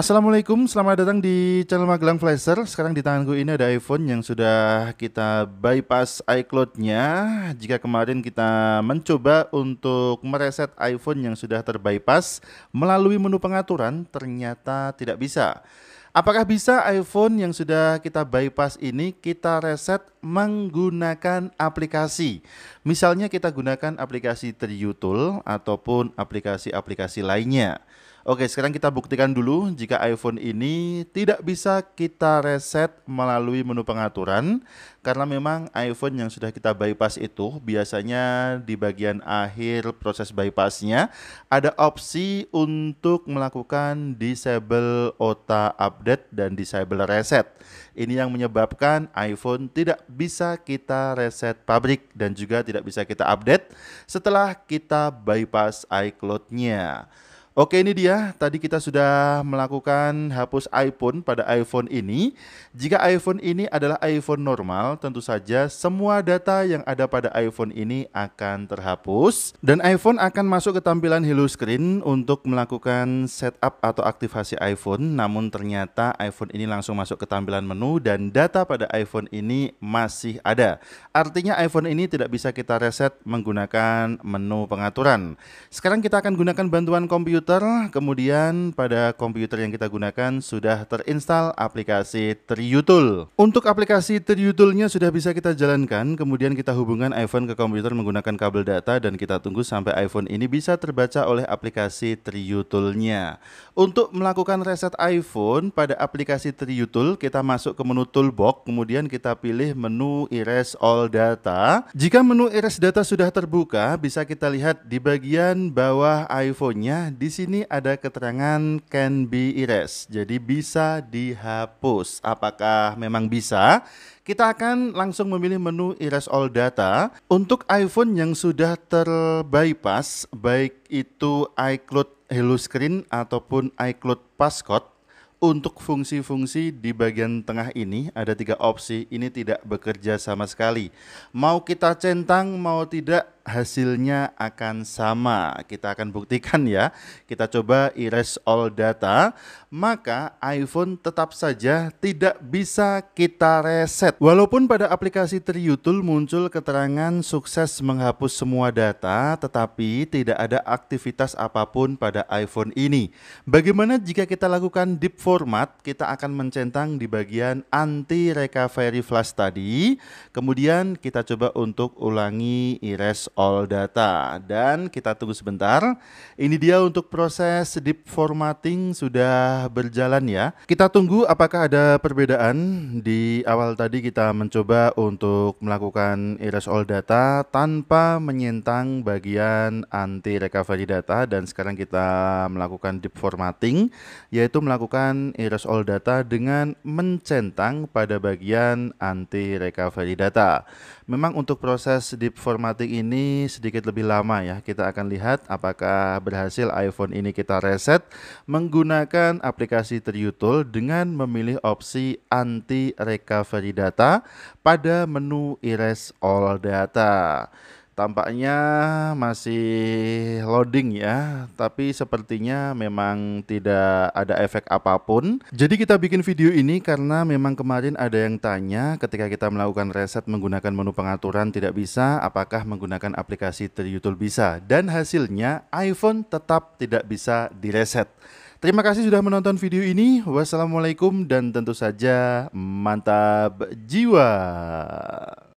Assalamualaikum, selamat datang di channel Magelang Flasher. Sekarang di tanganku ini ada iPhone yang sudah kita bypass iCloud-nya. Jika kemarin kita mencoba untuk mereset iPhone yang sudah terbypass melalui menu pengaturan, ternyata tidak bisa. Apakah bisa iPhone yang sudah kita bypass ini kita reset menggunakan aplikasi? Misalnya kita gunakan aplikasi Triutul ataupun aplikasi-aplikasi lainnya. Oke, sekarang kita buktikan dulu jika iPhone ini tidak bisa kita reset melalui menu pengaturan karena memang iPhone yang sudah kita bypass itu biasanya di bagian akhir proses bypassnya ada opsi untuk melakukan disable OTA update dan disable reset. Ini yang menyebabkan iPhone tidak bisa kita reset pabrik dan juga tidak bisa kita update setelah kita bypass iCloud-nya. Oke ini dia, tadi kita sudah melakukan hapus iPhone pada iPhone ini. Jika iPhone ini adalah iPhone normal, tentu saja semua data yang ada pada iPhone ini akan terhapus. Dan iPhone akan masuk ke tampilan Hello Screen untuk melakukan setup atau aktivasi iPhone. Namun ternyata iPhone ini langsung masuk ke tampilan menu dan data pada iPhone ini masih ada. Artinya iPhone ini tidak bisa kita reset menggunakan menu pengaturan. Sekarang kita akan gunakan bantuan komputer komputer, kemudian pada komputer yang kita gunakan sudah terinstall aplikasi Triutul. Untuk aplikasi Triutulnya sudah bisa kita jalankan, kemudian kita hubungkan iPhone ke komputer menggunakan kabel data dan kita tunggu sampai iPhone ini bisa terbaca oleh aplikasi Triutulnya. Untuk melakukan reset iPhone pada aplikasi Triutul, kita masuk ke menu Toolbox, kemudian kita pilih menu Erase All Data. Jika menu Erase Data sudah terbuka, bisa kita lihat di bagian bawah iPhone-nya di sini ada keterangan can be erased, jadi bisa dihapus. Apakah memang bisa? Kita akan langsung memilih menu erase all data. Untuk iPhone yang sudah terbypass, baik itu iCloud Hello Screen ataupun iCloud Passcode, untuk fungsi-fungsi di bagian tengah ini ada tiga opsi, ini tidak bekerja sama sekali. Mau kita centang, mau tidak hasilnya akan sama. Kita akan buktikan ya. Kita coba erase all data, maka iPhone tetap saja tidak bisa kita reset. Walaupun pada aplikasi Triutul muncul keterangan sukses menghapus semua data, tetapi tidak ada aktivitas apapun pada iPhone ini. Bagaimana jika kita lakukan deep format? Kita akan mencentang di bagian anti recovery flash tadi. Kemudian kita coba untuk ulangi erase all data. Dan kita tunggu sebentar. Ini dia untuk proses deep formatting sudah berjalan ya. Kita tunggu apakah ada perbedaan. Di awal tadi kita mencoba untuk melakukan erase all data tanpa menyentang bagian anti recovery data dan sekarang kita melakukan deep formatting yaitu melakukan erase all data dengan mencentang pada bagian anti recovery data. Memang untuk proses deep formatting ini ini sedikit lebih lama ya. Kita akan lihat apakah berhasil iPhone ini kita reset menggunakan aplikasi Triutul dengan memilih opsi anti recovery data pada menu erase all data. Tampaknya masih loading ya, tapi sepertinya memang tidak ada efek apapun. Jadi kita bikin video ini karena memang kemarin ada yang tanya ketika kita melakukan reset menggunakan menu pengaturan tidak bisa, apakah menggunakan aplikasi Triyutul bisa? Dan hasilnya iPhone tetap tidak bisa direset. Terima kasih sudah menonton video ini. Wassalamualaikum dan tentu saja mantap jiwa.